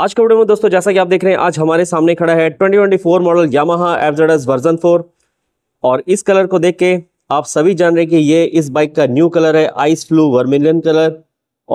आज के वीडियो में दोस्तों जैसा कि आप देख रहे हैं आज हमारे सामने खड़ा है 2024 मॉडल यामाहा एफजेडएस वर्जन 4 और इस कलर को देख के आप सभी जान रहे हैं कि ये इस बाइक का न्यू कलर है आइस फ्लू वर्मिलियन कलर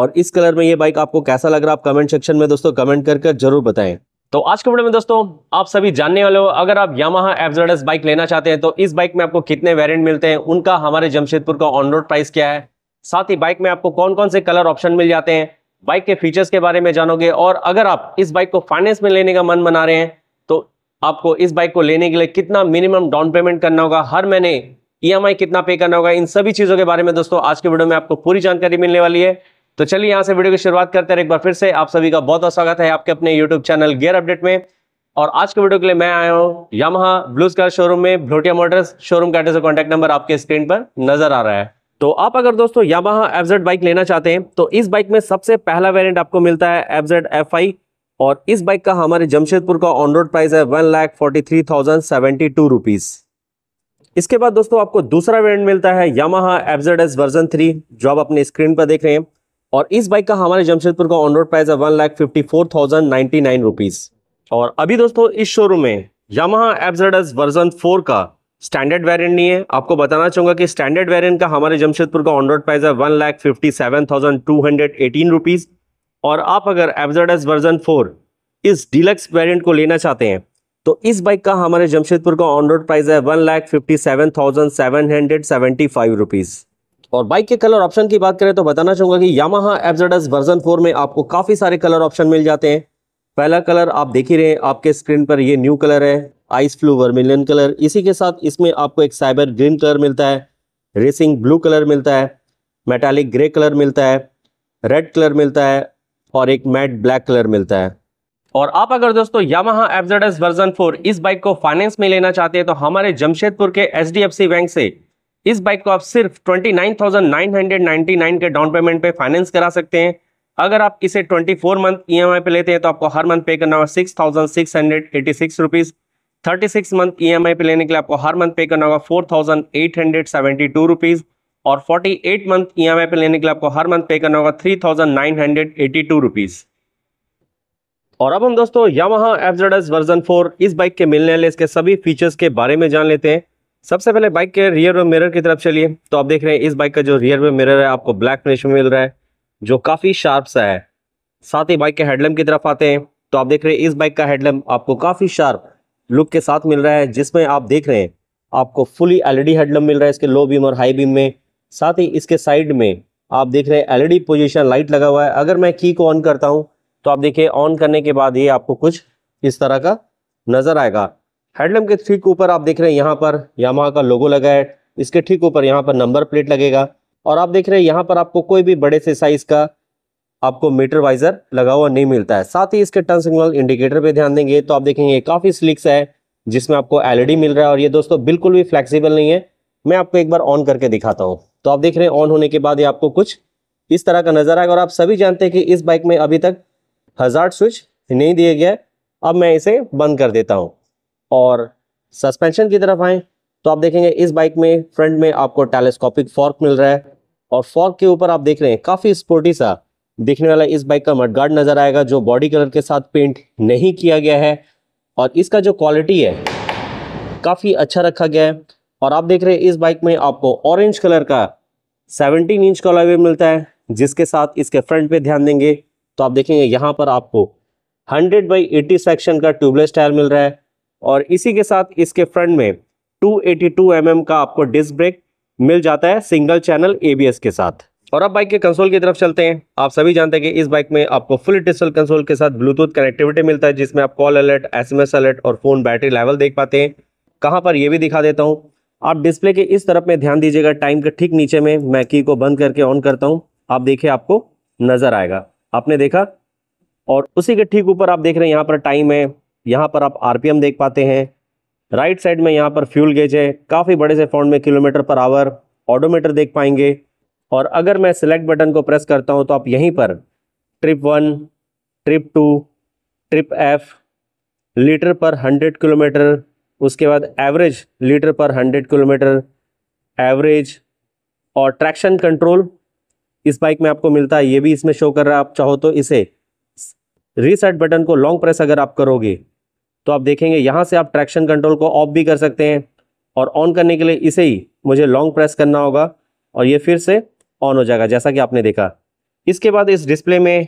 और इस कलर में ये बाइक आपको कैसा लग रहा है आप कमेंट सेक्शन में दोस्तों कमेंट कर कर जरूर बताएं तो आज के वीडियो में दोस्तों आप सभी जानने वाले हो अगर आप यामाहा एफजेडएस बाइक लेना चाहते हैं तो इस बाइक में आपको कितने वेरियंट मिलते हैं उनका हमारे जमशेदपुर का ऑन रोड प्राइस क्या है साथ ही बाइक में आपको कौन कौन से कलर ऑप्शन मिल जाते हैं बाइक के फीचर्स के बारे में जानोगे और अगर आप इस बाइक को फाइनेंस में लेने का मन बना रहे हैं तो आपको इस बाइक को लेने के लिए कितना मिनिमम डाउन पेमेंट करना होगा हर महीने ई कितना पे करना होगा इन सभी चीज़ों के बारे में दोस्तों आज के वीडियो में आपको पूरी जानकारी मिलने वाली है तो चलिए यहाँ से वीडियो की शुरुआत करते हैं एक बार फिर से आप सभी का बहुत बहुत स्वागत है आपके अपने यूट्यूब चैनल गियर अपडेट में और आज के वीडियो के लिए मैं आया हूँ यमहा ब्लू स्कार शोरूम में भ्लोटिया मोटर्स शोरूम का एड्रेस कॉन्टैक्ट नंबर आपके स्क्रीन पर नजर आ रहा है तो आप अगर दोस्तों यामाहा एफजेड बाइक लेना चाहते हैं तो इस बाइक में सबसे पहला वेरिएंट आपको मिलता है एफजेड एफ और इस बाइक का हमारे जमशेदपुर का ऑन रोड प्राइस है one lakh forty three thousand seventy two rupees इसके बाद दोस्तों आपको दूसरा वेरिएंट मिलता है Yamaha FZ S version three जो आप अपने स्क्रीन पर देख रहे हैं और इस बाइक का हमारे जमशेदपुर का ऑन रोड प्राइस है one lakh fifty four thousand ninety nine rupees और अभी दोस्तों इस शोरूम में Yamaha FZ S version four का स्टैंडर्ड वेरिएंट नहीं है आपको बताना चाहूंगा कि स्टैंडर्ड वेरिएंट का हमारे जमशेदपुर का ऑन रोड प्राइस है one lakh fifty seven thousand two hundred eighteen rupees और आप अगर एफजेडएस वर्जन फोर इस डिलक्स वेरिएंट को लेना चाहते हैं तो इस बाइक का हमारे जमशेदपुर का ऑन रोड प्राइस है one lakh fifty seven thousand seven hundred seventy five rupees और बाइक के कलर ऑप्शन की बात करें तो बताना चाहूंगा कि यामाहा एफजेडएस वर्जन फोर में आपको काफ़ी सारे कलर ऑप्शन मिल जाते हैं पहला कलर आप देख ही रहे हैं आपके स्क्रीन पर ये न्यू कलर है आइस फ्लू वर्मिलियन कलर इसी के साथ इसमें आपको एक साइबर ग्रीन कलर मिलता है रेसिंग ब्लू कलर मिलता है मेटालिक ग्रे कलर मिलता है रेड कलर मिलता है और एक मैट ब्लैक कलर मिलता है और आप अगर दोस्तों यामाहा एफजेडएस वर्जन 4 इस बाइक को फाइनेंस में लेना चाहते हैं तो हमारे जमशेदपुर के एचडीएफसी बैंक से इस बाइक को आप सिर्फ 29,999 के डाउन पेमेंट पे फाइनेंस करा सकते हैं अगर आप इसे 24 मंथ ईएमआई पे लेते हैं तो आपको हर मंथ पे करना होगा six thousand six hundred eighty six rupees thirty six month E e पे लेने के लिए आपको हर मंथ पे करना होगा four thousand eight hundred seventy two rupees और forty eight month E e पे लेने के लिए आपको हर मंथ पे करना होगा three thousand nine hundred eighty two rupees और अब हम दोस्तों यामाहा एफजेडएस वर्जन फोर इस बाइक के मिलने वाले इसके सभी फीचर्स के बारे में जान लेते हैं सबसे पहले बाइक के रियर वे मिरर की तरफ चलिए तो आप देख रहे हैं इस बाइक का जो रियर वे मिरर है आपको ब्लैक फिनिश में मिल रहा है जो काफ़ी शार्प सा है साथ ही बाइक के हेडलैम्प की तरफ आते हैं तो आप देख रहे हैं इस बाइक का हेडलैम्प आपको काफ़ी शार्प लुक के साथ मिल रहा है जिसमें आप देख रहे हैं आपको फुली एलईडी हेडलम्प मिल रहा है इसके लो बीम और हाई बीम में साथ ही इसके साइड में आप देख रहे हैं एलईडी पोजीशन लाइट लगा हुआ है अगर मैं की को ऑन करता हूं तो आप देखिए ऑन करने के बाद ये आपको कुछ इस तरह का नजर आएगा हेडलम के ठीक ऊपर आप देख रहे हैं यहाँ पर यामा का लोगो लगा है इसके ठीक ऊपर यहाँ पर नंबर प्लेट लगेगा और आप देख रहे हैं यहाँ पर आपको कोई भी बड़े से साइज का आपको मीटर वाइजर लगा हुआ नहीं मिलता है साथ ही इसके टर्न सिग्नल इंडिकेटर पे ध्यान देंगे तो आप देखेंगे काफ़ी स्लिक्स है जिसमें आपको एलईडी e मिल रहा है और ये दोस्तों बिल्कुल भी फ्लेक्सिबल नहीं है मैं आपको एक बार ऑन करके दिखाता हूँ तो आप देख रहे हैं ऑन होने के बाद ये आपको कुछ इस तरह का नजर आएगा और आप सभी जानते हैं कि इस बाइक में अभी तक हजार्ड स्विच नहीं दिया गया अब मैं इसे बंद कर देता हूँ और सस्पेंशन की तरफ आए तो आप देखेंगे इस बाइक में फ्रंट में आपको टेलीस्कोपिक फॉर्क मिल रहा है और फॉर्क के ऊपर आप देख रहे हैं काफ़ी स्पोर्टी सा देखने वाला इस बाइक का मडगार्ड नज़र आएगा जो बॉडी कलर के साथ पेंट नहीं किया गया है और इसका जो क्वालिटी है काफ़ी अच्छा रखा गया है और आप देख रहे हैं इस बाइक में आपको ऑरेंज कलर का 17 इंच का अलॉय मिलता है जिसके साथ इसके फ्रंट पे ध्यान देंगे तो आप देखेंगे यहाँ पर आपको 100 बाई 80 सेक्शन का ट्यूबलेस टायर मिल रहा है और इसी के साथ इसके फ्रंट में 282 एटी mm का आपको डिस्क ब्रेक मिल जाता है सिंगल चैनल एबीएस के साथ और अब बाइक के कंसोल की तरफ चलते हैं आप सभी जानते हैं कि इस बाइक में आपको फुल डिजिटल कंसोल के साथ ब्लूटूथ कनेक्टिविटी मिलता है जिसमें आप कॉल अलर्ट एसएमएस अलर्ट और फोन बैटरी लेवल देख पाते हैं कहाँ पर यह भी दिखा देता हूँ आप डिस्प्ले के इस तरफ में ध्यान दीजिएगा टाइम के ठीक नीचे में मैं की को बंद करके ऑन करता हूँ आप देखिए आपको नजर आएगा आपने देखा और उसी के ठीक ऊपर आप देख रहे हैं यहाँ पर टाइम है यहाँ पर आप आर देख पाते हैं राइट साइड में यहाँ पर फ्यूल गेज है काफ़ी बड़े से फोन में किलोमीटर पर आवर ऑडोमीटर देख पाएंगे और अगर मैं सिलेक्ट बटन को प्रेस करता हूं तो आप यहीं पर trip one trip two trip F litre per hundred kilometre उसके बाद average litre per hundred kilometre average और ट्रैक्शन कंट्रोल इस बाइक में आपको मिलता है ये भी इसमें शो कर रहा है आप चाहो तो इसे रीसेट बटन को लॉन्ग प्रेस अगर आप करोगे तो आप देखेंगे यहाँ से आप ट्रैक्शन कंट्रोल को ऑफ भी कर सकते हैं और ऑन करने के लिए इसे ही मुझे लॉन्ग प्रेस करना होगा और ये फिर से ऑन हो जाएगा जैसा कि आपने देखा इसके बाद इस डिस्प्ले में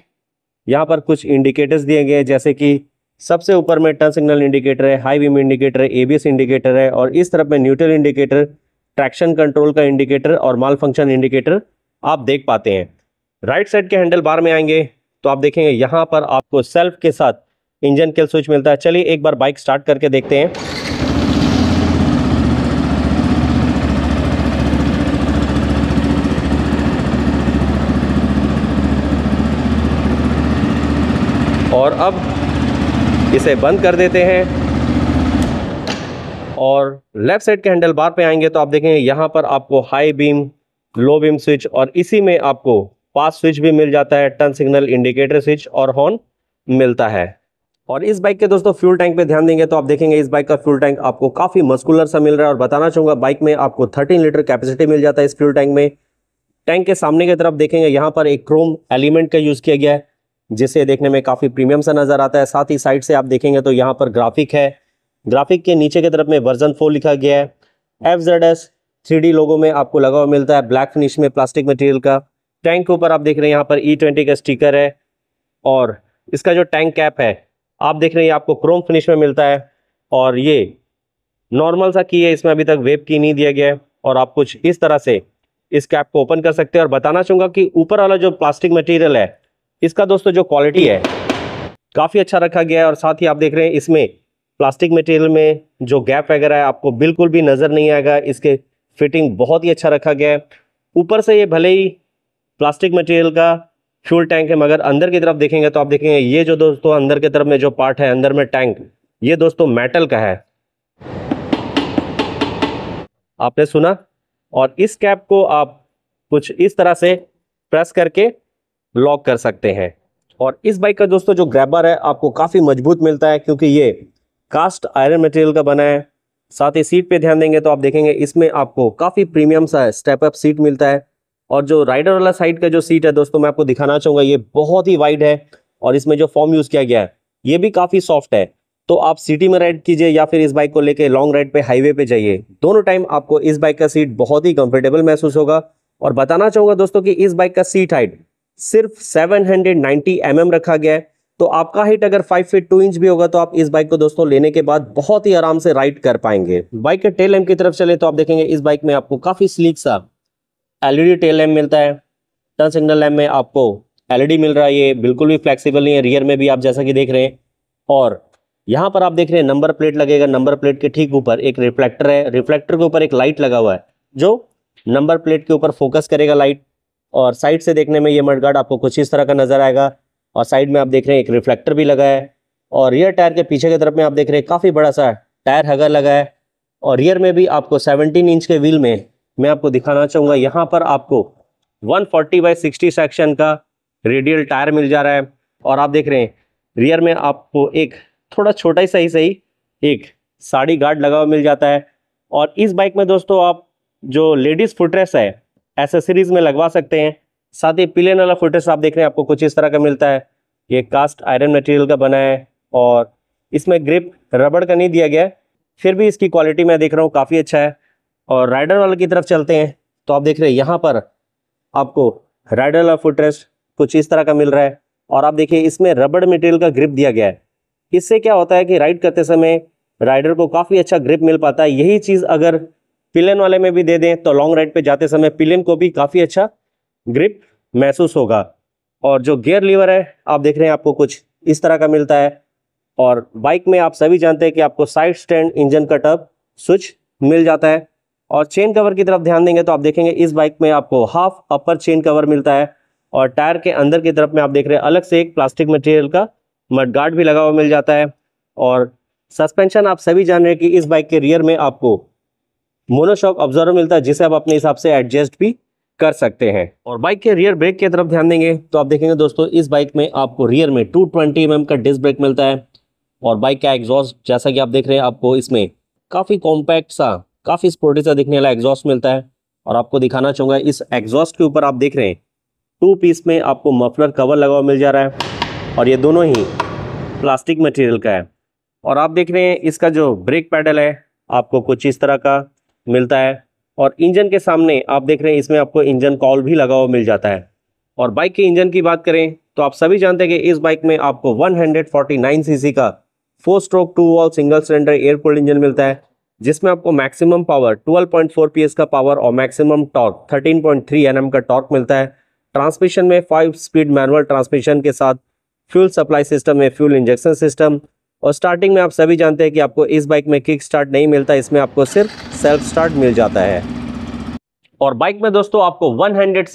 यहाँ पर कुछ इंडिकेटर्स दिए गए जैसे कि सबसे ऊपर में टर्न सिग्नल इंडिकेटर है हाई बीम इंडिकेटर है एबीएस इंडिकेटर है और इस तरफ में न्यूट्रल इंडिकेटर ट्रैक्शन कंट्रोल का इंडिकेटर और माल फंक्शन इंडिकेटर आप देख पाते हैं राइट साइड के हैंडल बार में आएंगे तो आप देखेंगे यहाँ पर आपको सेल्फ के साथ इंजन केल स्विच मिलता है चलिए एक बार बाइक स्टार्ट करके देखते हैं और अब इसे बंद कर देते हैं और लेफ़्ट साइड के हैंडल बार पे आएंगे तो आप देखेंगे यहाँ पर आपको high beam low beam switch और इसी में आपको पास स्विच भी मिल जाता है टर्न सिग्नल इंडिकेटर स्विच और हॉर्न मिलता है और इस बाइक के दोस्तों फ्यूल टैंक पे ध्यान देंगे तो आप देखेंगे इस बाइक का फ्यूल टैंक आपको काफ़ी मस्कुलर सा मिल रहा है और बताना चाहूंगा बाइक में आपको 13 लीटर कैपेसिटी मिल जाता है इस फ्यूल टैंक में टैंक के सामने की तरफ देखेंगे यहाँ पर एक क्रोम एलिमेंट का यूज़ किया गया है जिसे देखने में काफ़ी प्रीमियम सा नज़र आता है साथ ही साइड से आप देखेंगे तो यहाँ पर ग्राफिक है ग्राफिक के नीचे की तरफ में वर्जन फोर लिखा गया है एफ जेड एस थ्री लोगों में आपको लगा हुआ मिलता है ब्लैक फिनिश में प्लास्टिक मटेरियल का टैंक के ऊपर आप देख रहे हैं यहाँ पर ई e ट्वेंटी का स्टिकर है और इसका जो टैंक कैप है आप देख रहे हैं आपको क्रोम फिनिश में मिलता है और ये नॉर्मल सा की है इसमें अभी तक वेब की नहीं दिया गया है और आप कुछ इस तरह से इस कैप को ओपन कर सकते हैं और बताना चाहूँगा कि ऊपर वाला जो प्लास्टिक मटेरियल है इसका दोस्तों जो क्वालिटी है काफ़ी अच्छा रखा गया है और साथ ही आप देख रहे हैं इसमें प्लास्टिक मटेरियल में जो गैप वगैरह है आपको बिल्कुल भी नज़र नहीं आएगा इसके फिटिंग बहुत ही अच्छा रखा गया है ऊपर से ये भले ही प्लास्टिक मटेरियल का फ्यूल टैंक है मगर अंदर की तरफ देखेंगे तो आप देखेंगे ये जो दोस्तों अंदर की तरफ में जो पार्ट है अंदर में टैंक ये दोस्तों मेटल का है आपने सुना और इस कैप को आप कुछ इस तरह से प्रेस करके लॉक कर सकते हैं और इस बाइक का दोस्तों जो ग्रैबर है आपको काफ़ी मजबूत मिलता है क्योंकि ये कास्ट आयरन मटेरियल का बना है साथ ही सीट पे ध्यान देंगे तो आप देखेंगे इसमें आपको काफ़ी प्रीमियम सा स्टेप अप सीट मिलता है और जो राइडर वाला साइड का जो सीट है दोस्तों मैं आपको दिखाना चाहूँगा ये बहुत ही वाइड है और इसमें जो फॉर्म यूज़ किया गया है ये भी काफ़ी सॉफ्ट है तो आप सिटी में राइड कीजिए या फिर इस बाइक को लेके लॉन्ग राइड पे हाईवे पे जाइए दोनों टाइम आपको इस बाइक का सीट बहुत ही कंफर्टेबल महसूस होगा और बताना चाहूंगा दोस्तों कि इस बाइक का सीट हाइट सिर्फ 790 हंड्रेड mm रखा गया है तो आपका हाइट अगर फाइव फीट टू इंच भी होगा तो आप इस बाइक को दोस्तों लेने के बाद बहुत ही आराम से राइड कर पाएंगे बाइक के टेल एम की तरफ चले तो आप देखेंगे इस बाइक में आपको काफी स्लीक सा एलईडी टेल एम मिलता है टर्न सिग्नल लैम्प में आपको एलईडी e मिल रहा है ये बिल्कुल भी फ्लेक्सीबल नहीं है रियर में भी आप जैसा कि देख रहे हैं और यहां पर आप देख रहे हैं नंबर प्लेट लगेगा नंबर प्लेट के ठीक ऊपर एक रिफ्लेक्टर है रिफ्लेक्टर के ऊपर एक लाइट लगा हुआ है जो नंबर प्लेट के ऊपर फोकस करेगा लाइट और साइड से देखने में ये मड गार्ड आपको कुछ इस तरह का नजर आएगा और साइड में आप देख रहे हैं एक रिफ्लेक्टर भी लगा है और रियर टायर के पीछे की तरफ में आप देख रहे हैं काफ़ी बड़ा सा टायर हगर लगा है और रियर में भी आपको 17 इंच के व्हील में मैं आपको दिखाना चाहूँगा यहाँ पर आपको 140 फोर्टी बाई सिक्सटी सेक्शन का रेडियल टायर मिल जा रहा है और आप देख रहे हैं रियर में आपको एक थोड़ा छोटा ही सही सही एक साड़ी गार्ड लगा हुआ मिल जाता है और इस बाइक में दोस्तों आप जो लेडीज़ फुटरेस है एसेसरीज में लगवा सकते हैं साथ ही पीले नाला फुटेज आप देख रहे हैं आपको कुछ इस तरह का मिलता है ये कास्ट आयरन मटेरियल का बना है और इसमें ग्रिप रबड़ का नहीं दिया गया है फिर भी इसकी क्वालिटी मैं देख रहा हूँ काफ़ी अच्छा है और राइडर वाले की तरफ चलते हैं तो आप देख रहे हैं यहाँ पर आपको राइडर वाला फुटरेस्ट कुछ इस तरह का मिल रहा है और आप देखिए इसमें रबड़ मटेरियल का ग्रिप दिया गया है इससे क्या होता है कि राइड करते समय राइडर को काफ़ी अच्छा ग्रिप मिल पाता है यही चीज़ अगर पिलन वाले में भी दे दें तो लॉन्ग राइड पे जाते समय पिलन को भी काफ़ी अच्छा ग्रिप महसूस होगा और जो गियर लीवर है आप देख रहे हैं आपको कुछ इस तरह का मिलता है और बाइक में आप सभी जानते हैं कि आपको साइड स्टैंड इंजन का टब स्विच मिल जाता है और चेन कवर की तरफ ध्यान देंगे तो आप देखेंगे इस बाइक में आपको हाफ अपर चेन कवर मिलता है और टायर के अंदर की तरफ में आप देख रहे हैं अलग से एक प्लास्टिक मटेरियल का मड गार्ड भी लगा हुआ मिल जाता है और सस्पेंशन आप सभी जान रहे हैं कि इस बाइक के रियर में आपको मोनोशॉक ऑब्जर्वर मिलता है जिसे आप अपने हिसाब से एडजस्ट भी कर सकते हैं और बाइक के रियर ब्रेक की तरफ ध्यान देंगे तो आप देखेंगे दोस्तों इस बाइक में आपको रियर में टू ट्वेंटी mm का डिस्क ब्रेक मिलता है और बाइक का एग्जॉस्ट जैसा कि आप देख रहे हैं आपको इसमें काफ़ी कॉम्पैक्ट सा काफ़ी स्पोर्टी सा दिखने वाला एग्जॉस्ट मिलता है और आपको दिखाना चाहूंगा इस एग्जॉस्ट के ऊपर आप देख रहे हैं टू पीस में आपको मफलर कवर लगा हुआ मिल जा रहा है और ये दोनों ही प्लास्टिक मटेरियल का है और आप देख रहे हैं इसका जो ब्रेक पैडल है आपको कुछ इस तरह का मिलता है और इंजन के सामने आप देख रहे हैं इसमें आपको इंजन कॉल भी लगा हुआ मिल जाता है और बाइक के इंजन की बात करें तो आप सभी जानते हैं कि इस बाइक में आपको 149 सीसी का four stroke two valve single cylinder air engine मिलता है जिसमें आपको मैक्सिमम पावर 12.4 पीएस का पावर और मैक्सिमम टॉर्क 13.3 पॉइंट का टॉर्क मिलता है ट्रांसमिशन में फाइव स्पीड मैनुअल ट्रांसमिशन के साथ फ्यूल सप्लाई सिस्टम में फ्यूल इंजेक्शन सिस्टम और स्टार्टिंग में आप सभी जानते हैं कि आपको इस बाइक में किक स्टार्ट नहीं मिलता इसमें आपको सिर्फ सेल्फ स्टार्ट मिल जाता है और बाइक में दोस्तों आपको 165 हंड्रेड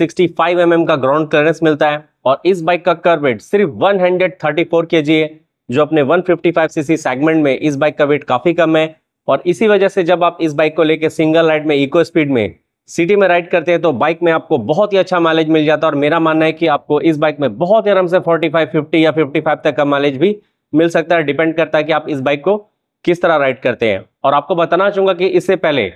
mm का ग्राउंड क्लियरेंस मिलता है और इस बाइक का कर वेट सिर्फ 134 हंड्रेड है जो अपने 155 सीसी सेगमेंट में इस बाइक का वेट काफी कम है और इसी वजह से जब आप इस बाइक को लेकर सिंगल राइड में इको स्पीड में सिटी में राइड करते हैं तो बाइक में आपको बहुत ही अच्छा माइलेज मिल जाता है और मेरा मानना है कि आपको इस बाइक में बहुत ही आराम से 45, 50 या 55 तक का माइलेज भी मिल सकता है डिपेंड करता है कि आप इस बाइक को किस तरह राइड करते हैं और आपको बताना चाहूंगा कि इससे पहले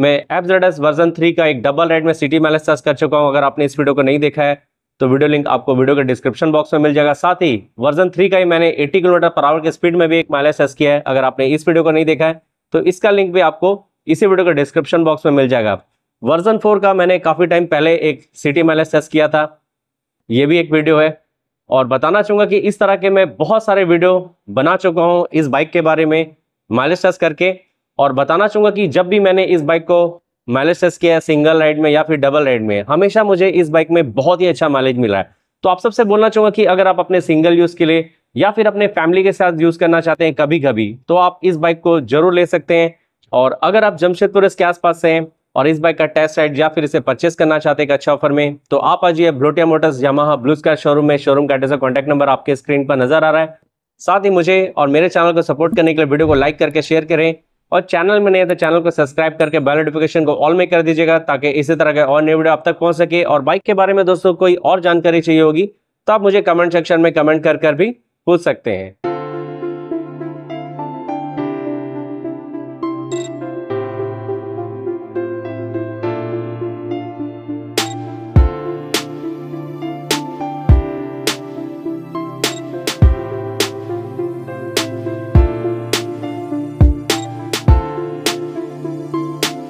मैं एफ वर्जन थ्री का एक डबल राइड में सिटी माइलेज सर्च कर चुका हूँ अगर आपने इस वीडियो को नहीं देखा है तो वीडियो लिंक आपको वीडियो के डिस्क्रिप्शन बॉक्स में मिल जाएगा साथ ही वर्जन थ्री का ही मैंने एट्टी किलोमीटर पर आवर के स्पीड में भी एक माइलेज सर्च किया है अगर आपने इस वीडियो को नहीं देखा है तो इसका लिंक भी आपको इसी वीडियो के डिस्क्रिप्शन बॉक्स में मिल जाएगा वर्जन फोर का मैंने काफ़ी टाइम पहले एक सिटी माइलेज सर्च किया था ये भी एक वीडियो है और बताना चाहूँगा कि इस तरह के मैं बहुत सारे वीडियो बना चुका हूँ इस बाइक के बारे में माइलेज टेस्ट करके और बताना चाहूँगा कि जब भी मैंने इस बाइक को माइलेज टेस्ट किया सिंगल राइड में या फिर डबल राइड में हमेशा मुझे इस बाइक में बहुत ही अच्छा माइलेज मिला है तो आप सबसे बोलना चाहूँगा कि अगर आप अपने सिंगल यूज़ के लिए या फिर अपने फैमिली के साथ यूज़ करना चाहते हैं कभी कभी तो आप इस बाइक को जरूर ले सकते हैं और अगर आप जमशेदपुर इसके आसपास से हैं और इस बाइक का टेस्ट राइड या फिर इसे परचेस करना चाहते हैं अच्छा ऑफर में तो आप आ जाइए ब्लोटिया मोटर्स जमा ब्लू स्काई शोरूम में शोरूम का एड्रेस कॉन्टैक्ट नंबर आपके स्क्रीन पर नजर आ रहा है साथ ही मुझे और मेरे चैनल को सपोर्ट करने के लिए वीडियो को लाइक करके शेयर करें और चैनल में नहीं तो चैनल को सब्सक्राइब करके बेल नोटिफिकेशन को ऑल में कर दीजिएगा ताकि इसी तरह के और नई वीडियो आप तक पहुंच सके और बाइक के बारे में दोस्तों कोई और जानकारी चाहिए होगी तो आप मुझे कमेंट सेक्शन में कमेंट कर कर भी पूछ सकते हैं